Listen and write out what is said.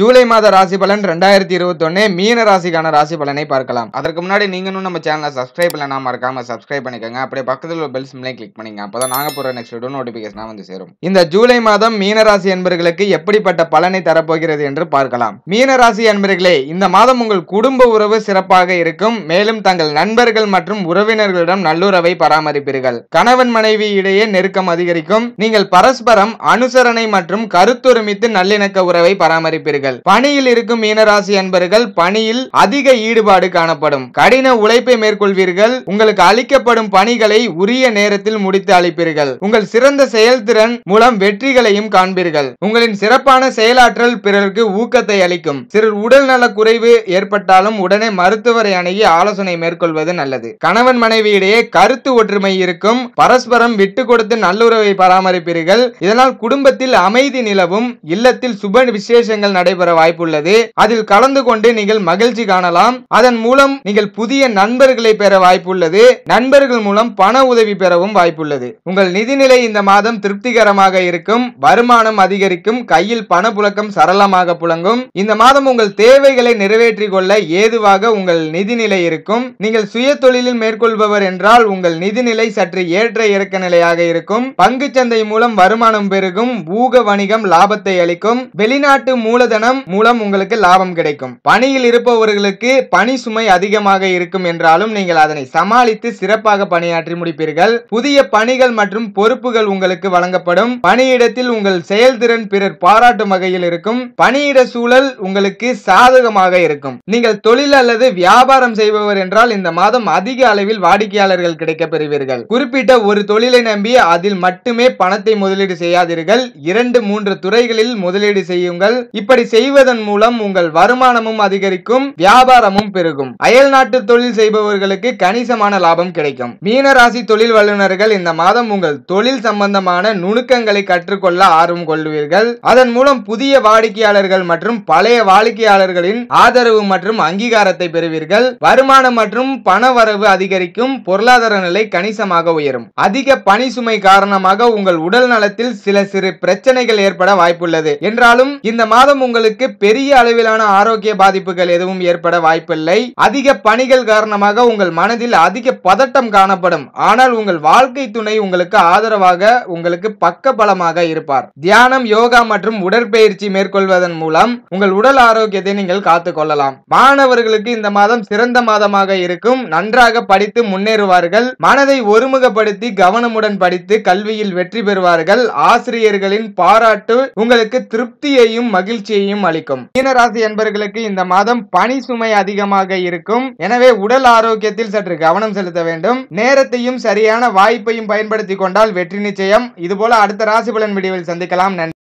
ஜூலை மாத ராசி பலன் ரெண்டாயிரத்தி இருபத்தொன்னு மீன ராசிக்கான ராசி பலனை பார்க்கலாம் அதற்கு முன்னாடி நீங்களும் நம்ம சேனலை சப்ஸ்கிரைப் பண்ணலாம் மறக்காம சப்ஸ்கிரைப் பண்ணிக்கோங்க அப்படியே பக்கத்தில் உள்ள பெல் சிம்லையும் கிளிக் பண்ணிங்க அப்போதான் நாங்கள் போகிற நெக்ஸ்ட் வீடியோ நோட்டிஃபிகேஷனாக வந்து சேரும் இந்த ஜூலை மாதம் மீனராசி என்பர்களுக்கு எப்படிப்பட்ட பலனை தரப்போகிறது என்று பார்க்கலாம் மீனராசி என்பர்களே இந்த மாதம் உங்கள் குடும்ப உறவு சிறப்பாக இருக்கும் மேலும் தங்கள் நண்பர்கள் மற்றும் உறவினர்களிடம் நல்லுறவை பராமரிப்பீர்கள் கணவன் மனைவி இடையே நெருக்கம் அதிகரிக்கும் நீங்கள் பரஸ்பரம் அனுசரணை மற்றும் கருத்துரிமித்து நல்லிணக்க உறவை பராமரிப்பீர்கள் அன்பர்கள் பணியில் இருக்கும் மீனராசி அன்பர்கள் பணியில் அதிக ஈடுபாடு காணப்படும் கடின உழைப்பை மேற்கொள்வீர்கள் உங்களுக்கு அளிக்கப்படும் பணிகளை உரிய நேரத்தில் முடித்து அளிப்பீர்கள் உங்கள் சிறந்த செயல்திறன் மூலம் வெற்றிகளையும் காண்பீர்கள் உங்களின் சிறப்பான செயலாற்றல் பிறருக்கு ஊக்கத்தை அளிக்கும் சிறு உடல் நல குறைவு ஏற்பட்டாலும் உடனே மருத்துவரை அணுகி ஆலோசனை மேற்கொள்வது நல்லது கணவன் மனைவியிடையே கருத்து ஒற்றுமை இருக்கும் பரஸ்பரம் விட்டு கொடுத்து நல்லுறவை பராமரிப்பீர்கள் இதனால் குடும்பத்தில் அமைதி நிலவும் இல்லத்தில் சுப விசேஷங்கள் நடை நடைபெற வாய்ப்புள்ளது அதில் கலந்து கொண்டு நீங்கள் மகிழ்ச்சி காணலாம் அதன் மூலம் நீங்கள் புதிய நண்பர்களை பெற வாய்ப்புள்ளது நண்பர்கள் மூலம் பண உதவி பெறவும் வாய்ப்புள்ளது உங்கள் நிதிநிலை இந்த மாதம் திருப்திகரமாக இருக்கும் வருமானம் அதிகரிக்கும் கையில் பணப்புழக்கம் சரளமாக புழங்கும் இந்த மாதம் உங்கள் தேவைகளை நிறைவேற்றிக் கொள்ள ஏதுவாக உங்கள் நிதிநிலை இருக்கும் நீங்கள் சுய தொழிலில் மேற்கொள்பவர் என்றால் உங்கள் நிதிநிலை சற்று ஏற்ற இறக்க நிலையாக இருக்கும் பங்குச்சந்தை மூலம் வருமானம் பெருகும் ஊக வணிகம் லாபத்தை அளிக்கும் வெளிநாட்டு மூலதன நிறுவனம் மூலம் உங்களுக்கு லாபம் கிடைக்கும் பணியில் இருப்பவர்களுக்கு பணி சுமை அதிகமாக இருக்கும் என்றாலும் நீங்கள் அதனை சமாளித்து சிறப்பாக பணியாற்றி முடிப்பீர்கள் புதிய பணிகள் மற்றும் பொறுப்புகள் உங்களுக்கு வழங்கப்படும் பணியிடத்தில் உங்கள் செயல்திறன் பிறர் பாராட்டும் வகையில் இருக்கும் பணியிட சூழல் உங்களுக்கு சாதகமாக இருக்கும் நீங்கள் தொழில் அல்லது வியாபாரம் செய்பவர் என்றால் இந்த மாதம் அதிக அளவில் வாடிக்கையாளர்கள் கிடைக்க பெறுவீர்கள் குறிப்பிட்ட ஒரு தொழிலை நம்பி அதில் மட்டுமே பணத்தை முதலீடு செய்யாதீர்கள் இரண்டு மூன்று துறைகளில் முதலீடு செய்யுங்கள் இப்படி இதை செய்வதன் மூலம் உங்கள் வருமானமும் அதிகரிக்கும் வியாபாரமும் பெருகும் அயல் நாட்டு தொழில் செய்பவர்களுக்கு கணிசமான லாபம் கிடைக்கும் மீனராசி தொழில் வல்லுநர்கள் இந்த மாதம் உங்கள் தொழில் சம்பந்தமான நுணுக்கங்களை கற்றுக்கொள்ள ஆர்வம் கொள்வீர்கள் அதன் மூலம் புதிய வாடிக்கையாளர்கள் மற்றும் பழைய வாடிக்கையாளர்களின் ஆதரவு மற்றும் அங்கீகாரத்தை பெறுவீர்கள் வருமானம் மற்றும் பண வரவு அதிகரிக்கும் பொருளாதார நிலை கணிசமாக உயரும் அதிக பணி சுமை காரணமாக உங்கள் உடல் நலத்தில் சில சிறு பிரச்சனைகள் ஏற்பட வாய்ப்புள்ளது என்றாலும் இந்த மாதம் உங்கள் உங்களுக்கு பெரிய அளவிலான ஆரோக்கிய பாதிப்புகள் எதுவும் ஏற்பட வாய்ப்பில்லை அதிக பணிகள் காரணமாக உங்கள் மனதில் அதிக பதட்டம் காணப்படும் ஆனால் உங்கள் வாழ்க்கை துணை உங்களுக்கு ஆதரவாக உங்களுக்கு பக்க பலமாக இருப்பார் தியானம் யோகா மற்றும் உடற்பயிற்சி மேற்கொள்வதன் மூலம் உங்கள் உடல் ஆரோக்கியத்தை நீங்கள் காத்து கொள்ளலாம் மாணவர்களுக்கு இந்த மாதம் சிறந்த மாதமாக இருக்கும் நன்றாக படித்து முன்னேறுவார்கள் மனதை ஒருமுகப்படுத்தி கவனமுடன் படித்து கல்வியில் வெற்றி பெறுவார்கள் ஆசிரியர்களின் பாராட்டு உங்களுக்கு திருப்தியையும் மகிழ்ச்சியையும் திருப்தியும் அளிக்கும் மீனராசி என்பவர்களுக்கு இந்த மாதம் பணி சுமை அதிகமாக இருக்கும் எனவே உடல் ஆரோக்கியத்தில் சற்று கவனம் செலுத்த வேண்டும் நேரத்தையும் சரியான வாய்ப்பையும் பயன்படுத்தி கொண்டால் வெற்றி நிச்சயம் இதுபோல அடுத்த ராசி பலன் வீடியோவில் சந்திக்கலாம் நன்றி